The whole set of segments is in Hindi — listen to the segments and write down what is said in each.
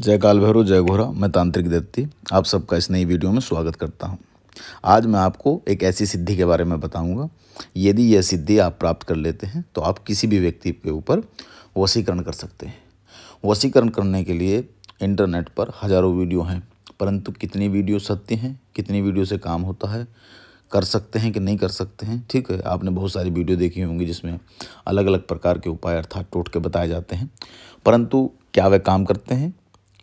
जय काल भैरव जय घोरा मैं तांत्रिक दत्ति आप सबका इस नई वीडियो में स्वागत करता हूँ आज मैं आपको एक ऐसी सिद्धि के बारे में बताऊँगा यदि यह सिद्धि आप प्राप्त कर लेते हैं तो आप किसी भी व्यक्ति के ऊपर वसीकरण कर सकते हैं वसीकरण करने के लिए इंटरनेट पर हज़ारों वीडियो हैं परंतु कितनी वीडियो सत्य हैं कितनी वीडियो से काम होता है कर सकते हैं कि नहीं कर सकते हैं ठीक है आपने बहुत सारी वीडियो देखी होंगी जिसमें अलग अलग प्रकार के उपाय अर्थात टोटके बताए जाते हैं परंतु क्या वे काम करते हैं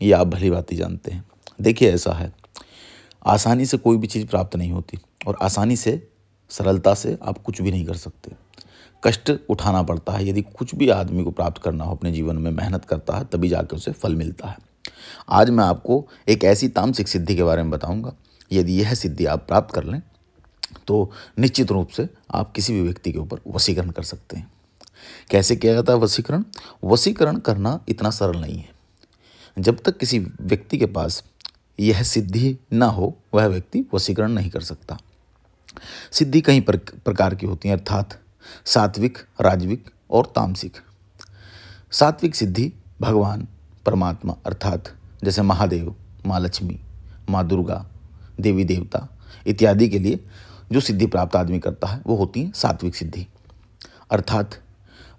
ये आप भली बात ही जानते हैं देखिए ऐसा है आसानी से कोई भी चीज़ प्राप्त नहीं होती और आसानी से सरलता से आप कुछ भी नहीं कर सकते कष्ट उठाना पड़ता है यदि कुछ भी आदमी को प्राप्त करना हो अपने जीवन में मेहनत करता है तभी जाकर उसे फल मिलता है आज मैं आपको एक ऐसी तामसिक सिद्धि के बारे में बताऊंगा यदि यह सिद्धि आप प्राप्त कर लें तो निश्चित रूप से आप किसी भी व्यक्ति के ऊपर वसीकरण कर सकते हैं कैसे किया जाता है वसीकरण वसीकरण करना इतना सरल नहीं है जब तक किसी व्यक्ति के पास यह सिद्धि ना हो वह व्यक्ति वशीकरण नहीं कर सकता सिद्धि कई प्रकार की होती है अर्थात सात्विक राजविक और तामसिक सात्विक सिद्धि भगवान परमात्मा अर्थात जैसे महादेव माँ लक्ष्मी माँ दुर्गा देवी देवता इत्यादि के लिए जो सिद्धि प्राप्त आदमी करता है वो होती है सात्विक सिद्धि अर्थात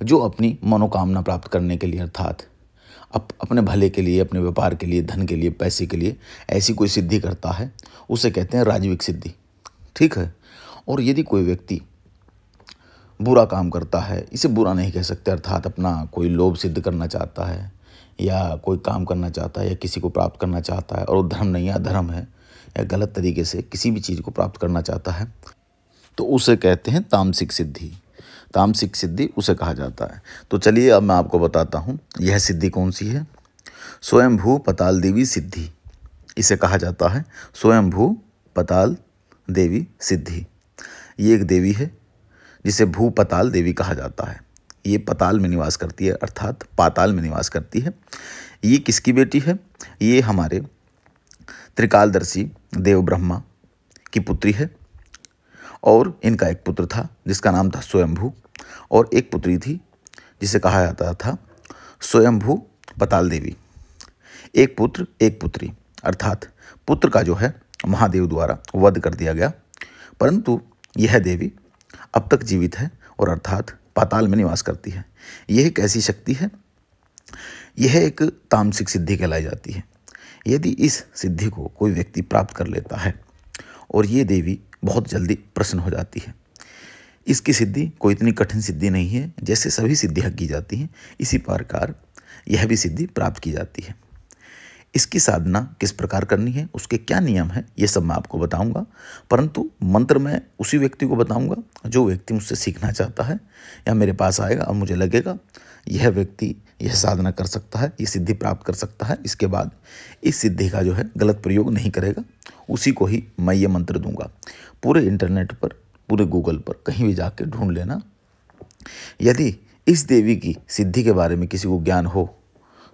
जो अपनी मनोकामना प्राप्त करने के लिए अर्थात अप, अपने भले के लिए अपने व्यापार के लिए धन के लिए पैसे के लिए ऐसी कोई सिद्धि करता है उसे कहते हैं राजविक सिद्धि ठीक है और यदि कोई व्यक्ति बुरा काम करता है इसे बुरा नहीं कह सकते अर्थात अपना कोई लोभ सिद्ध करना चाहता है या कोई काम करना चाहता है या किसी को प्राप्त करना चाहता है और वो धर्म नहीं है अधर्म है या गलत तरीके से किसी भी चीज़ को प्राप्त करना चाहता है तो उसे कहते हैं तामसिक सिद्धि तामसिक सिद्धि उसे कहा जाता है तो चलिए अब मैं आपको बताता हूँ यह सिद्धि कौन सी है स्वयंभू पताल देवी सिद्धि इसे कहा जाता है स्वयंभू पताल देवी सिद्धि ये एक देवी है जिसे भू पताल देवी कहा जाता है ये पताल में निवास करती है अर्थात पाताल में निवास करती है ये किसकी बेटी है ये हमारे त्रिकालदर्शी देव ब्रह्मा की पुत्री है और इनका एक पुत्र था जिसका नाम था स्वयंभू और एक पुत्री थी जिसे कहा जाता था स्वयंभू पताल देवी एक पुत्र एक पुत्री अर्थात पुत्र का जो है महादेव द्वारा वध कर दिया गया परंतु यह देवी अब तक जीवित है और अर्थात पाताल में निवास करती है यह एक ऐसी शक्ति है यह एक तामसिक सिद्धि कहलाई जाती है यदि इस सिद्धि को कोई व्यक्ति प्राप्त कर लेता है और ये देवी बहुत जल्दी प्रसन्न हो जाती है इसकी सिद्धि कोई इतनी कठिन सिद्धि नहीं है जैसे सभी सिद्धियाँ की जाती हैं इसी प्रकार यह भी सिद्धि प्राप्त की जाती है इसकी साधना किस प्रकार करनी है उसके क्या नियम हैं ये सब मैं आपको बताऊंगा परंतु मंत्र मैं उसी व्यक्ति को बताऊंगा जो व्यक्ति मुझसे सीखना चाहता है या मेरे पास आएगा और मुझे लगेगा यह व्यक्ति यह साधना कर सकता है ये सिद्धि प्राप्त कर सकता है इसके बाद इस सिद्धि का जो है गलत प्रयोग नहीं करेगा उसी को ही मैं ये मंत्र दूंगा पूरे इंटरनेट पर पूरे गूगल पर कहीं भी जाके ढूंढ लेना यदि इस देवी की सिद्धि के बारे में किसी को ज्ञान हो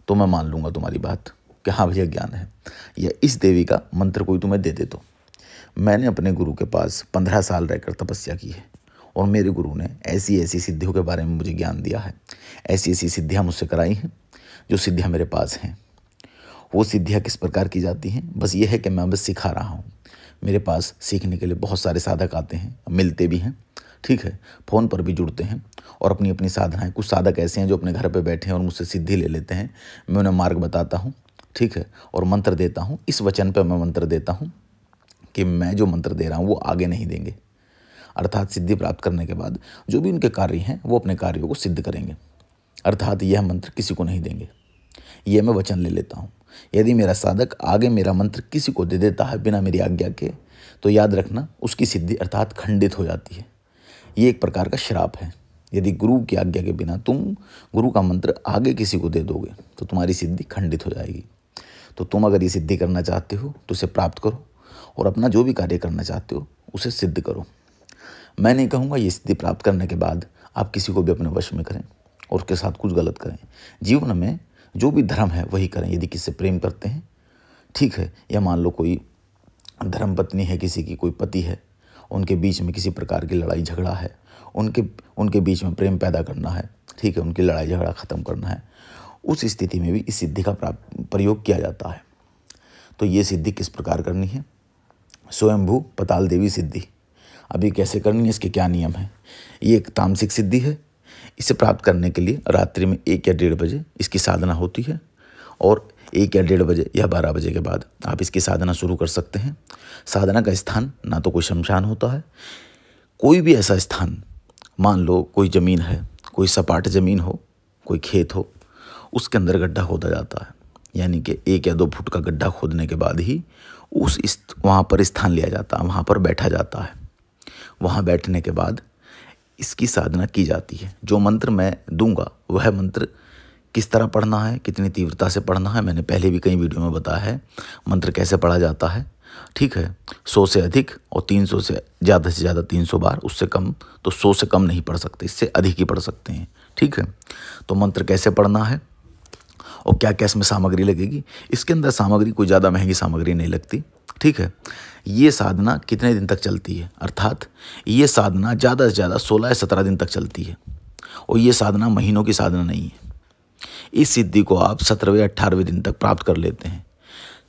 तो मैं मान लूँगा तुम्हारी बात कि हाँ भैया ज्ञान है या इस देवी का मंत्र कोई तुम्हें दे दे तो मैंने अपने गुरु के पास पंद्रह साल रहकर तपस्या की है और मेरे गुरु ने ऐसी ऐसी सिद्धियों के बारे में मुझे ज्ञान दिया है ऐसी ऐसी सिद्धियाँ मुझसे कराई हैं जो सिद्धियाँ मेरे पास हैं वो सिद्धियाँ किस प्रकार की जाती हैं बस ये है कि मैं बस सिखा रहा हूँ मेरे पास सीखने के लिए बहुत सारे साधक आते हैं मिलते भी हैं ठीक है फ़ोन पर भी जुड़ते हैं और अपनी अपनी साधनाएं कुछ साधक ऐसे हैं जो अपने घर पर बैठे हैं और मुझसे सिद्धि ले लेते हैं मैं उन्हें मार्ग बताता हूँ ठीक है और मंत्र देता हूँ इस वचन पर मैं मंत्र देता हूँ कि मैं जो मंत्र दे रहा हूँ वो आगे नहीं देंगे अर्थात सिद्धि प्राप्त करने के बाद जो भी उनके कार्य हैं वो अपने कार्यों को सिद्ध करेंगे अर्थात यह मंत्र किसी को नहीं देंगे यह मैं वचन ले लेता हूँ यदि मेरा साधक आगे मेरा मंत्र किसी को दे देता है बिना मेरी आज्ञा के तो याद रखना उसकी सिद्धि अर्थात खंडित हो जाती है ये एक प्रकार का श्राप है यदि गुरु की आज्ञा के बिना तुम गुरु का मंत्र आगे किसी को दे दोगे तो तुम्हारी सिद्धि खंडित हो जाएगी तो तुम अगर ये सिद्धि करना चाहते हो तो उसे प्राप्त करो और अपना जो भी कार्य करना चाहते हो उसे सिद्ध करो मैं नहीं कहूँगा ये सिद्धि प्राप्त करने के बाद आप किसी को भी अपने वश में करें और उसके साथ कुछ गलत करें जीवन में जो भी धर्म है वही करें यदि किससे प्रेम करते हैं ठीक है या मान लो कोई धर्म पत्नी है किसी की कोई पति है उनके बीच में किसी प्रकार की लड़ाई झगड़ा है उनके उनके बीच में प्रेम पैदा करना है ठीक है उनकी लड़ाई झगड़ा ख़त्म करना है उस स्थिति में भी इस सिद्धि का प्रयोग किया जाता है तो ये सिद्धि किस प्रकार करनी है स्वयंभू पताल देवी सिद्धि अभी कैसे करनी है इसके क्या नियम है ये एक तामसिक सिद्धि है इसे प्राप्त करने के लिए रात्रि में एक या डेढ़ बजे इसकी साधना होती है और एक या डेढ़ बजे या बारह बजे के बाद आप इसकी साधना शुरू कर सकते हैं साधना का स्थान ना तो कोई शमशान होता है कोई भी ऐसा स्थान मान लो कोई ज़मीन है कोई सपाट ज़मीन हो कोई खेत हो उसके अंदर गड्ढा खोदा जाता है यानी कि एक या दो फुट का गड्ढा खोदने के बाद ही उस वहाँ पर स्थान लिया जाता है वहाँ पर बैठा जाता है वहाँ बैठने के बाद इसकी साधना की जाती है जो मंत्र मैं दूंगा वह मंत्र किस तरह पढ़ना है कितनी तीव्रता से पढ़ना है मैंने पहले भी कई वीडियो में बताया है मंत्र कैसे पढ़ा जाता है ठीक है सौ से अधिक और तीन सौ से ज़्यादा से ज़्यादा तीन सौ बार उससे कम तो सौ से कम नहीं पढ़ सकते इससे अधिक ही पढ़ सकते हैं ठीक है तो मंत्र कैसे पढ़ना है और क्या क्या इसमें सामग्री लगेगी इसके अंदर सामग्री कोई ज़्यादा महंगी सामग्री नहीं लगती ठीक है ये साधना कितने दिन तक चलती है अर्थात ये साधना ज़्यादा से ज़्यादा सोलह या सत्रह दिन तक चलती है और ये साधना महीनों की साधना नहीं है इस सिद्धि को आप सत्रहवें अट्ठारहवें दिन तक प्राप्त कर लेते हैं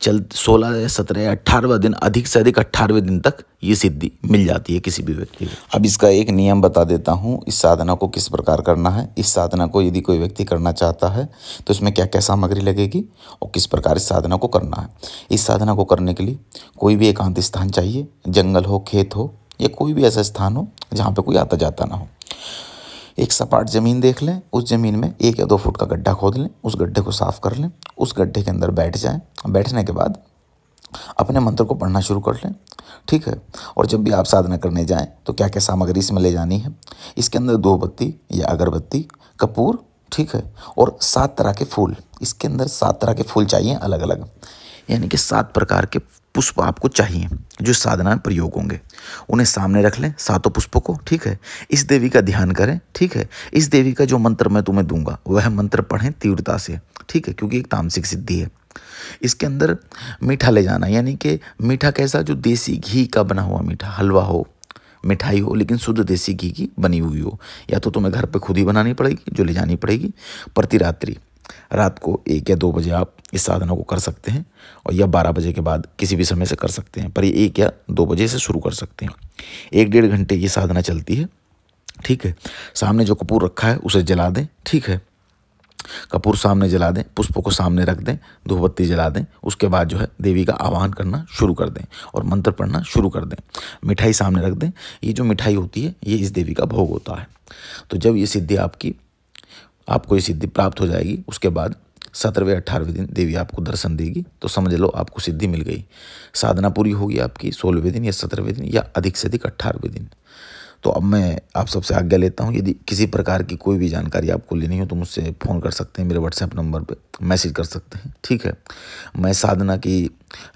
चल सोलह या सत्रह या अट्ठारहवा दिन अधिक से अधिक अट्ठारहवें दिन तक ये सिद्धि मिल जाती है किसी भी व्यक्ति को अब इसका एक नियम बता देता हूँ इस साधना को किस प्रकार करना है इस साधना को यदि कोई व्यक्ति करना चाहता है तो इसमें क्या क्या सामग्री लगेगी और किस प्रकार इस साधना को करना है इस साधना को करने के लिए कोई भी एकांत स्थान चाहिए जंगल हो खेत हो या कोई भी ऐसा स्थान हो जहाँ पर कोई आता जाता ना हो एक सपाट ज़मीन देख लें उस ज़मीन में एक या दो फुट का गड्ढा खोद लें उस गड्ढे को साफ़ कर लें उस गड्ढे के अंदर बैठ जाएं बैठने के बाद अपने मंत्र को पढ़ना शुरू कर लें ठीक है और जब भी आप साधना करने जाएं तो क्या क्या सामग्री इसमें ले जानी है इसके अंदर दो बत्ती या अगरबत्ती कपूर ठीक है और सात तरह के फूल इसके अंदर सात तरह के फूल चाहिए अलग अलग यानी कि सात प्रकार के पुष्प आपको चाहिए जो साधना में प्रयोग होंगे उन्हें सामने रख लें सातों पुष्पों को ठीक है इस देवी का ध्यान करें ठीक है इस देवी का जो मंत्र मैं तुम्हें दूंगा वह मंत्र पढ़ें तीव्रता से ठीक है क्योंकि एक तामसिक सिद्धि है इसके अंदर मीठा ले जाना यानी कि मीठा कैसा जो देसी घी का बना हुआ मीठा हलवा हो मिठाई हो लेकिन शुद्ध देसी घी की बनी हुई हो या तो तुम्हें घर पे खुद ही बनानी पड़ेगी जो ले जानी पड़ेगी प्रति रात्रि रात को एक या दो बजे आप इस साधना को कर सकते हैं और या बारह बजे के बाद किसी भी समय से कर सकते हैं पर ये एक या दो बजे से शुरू कर सकते हैं एक डेढ़ घंटे ये साधना चलती है ठीक है सामने जो कपूर रखा है उसे जला दें ठीक है कपूर सामने जला दें पुष्पों को सामने रख दें धूपबत्ती जला दें उसके बाद जो है देवी का आवाहन करना शुरू कर दें और मंत्र पढ़ना शुरू कर दें मिठाई सामने रख दें ये जो मिठाई होती है ये इस देवी का भोग होता है तो जब ये सिद्धि आपकी आपको ये सिद्धि प्राप्त हो जाएगी उसके बाद सत्रहवें अट्ठारहवें दिन देवी आपको दर्शन देगी तो समझ लो आपको सिद्धि मिल गई साधना पूरी होगी आपकी सोलहवें दिन या सत्रहवें दिन या अधिक से अधिक अट्ठारहवें दिन तो अब मैं आप सबसे आज्ञा लेता हूँ यदि किसी प्रकार की कोई भी जानकारी आपको लेनी हो तो मुझसे फ़ोन कर सकते हैं मेरे व्हाट्सएप नंबर पर मैसेज कर सकते हैं ठीक है मैं साधना की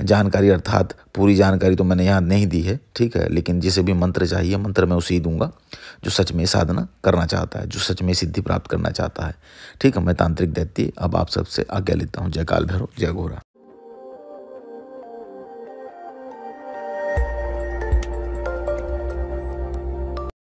जानकारी अर्थात पूरी जानकारी तो मैंने यहाँ नहीं दी है ठीक है लेकिन जिसे भी मंत्र चाहिए मंत्र मैं उसे ही दूंगा जो सच में साधना करना चाहता है जो सच में सिद्धि प्राप्त करना चाहता है ठीक है मैं तांत्रिक दैत्य अब आप सबसे आज्ञा लेता हूँ जय काल भैरव जय घोरा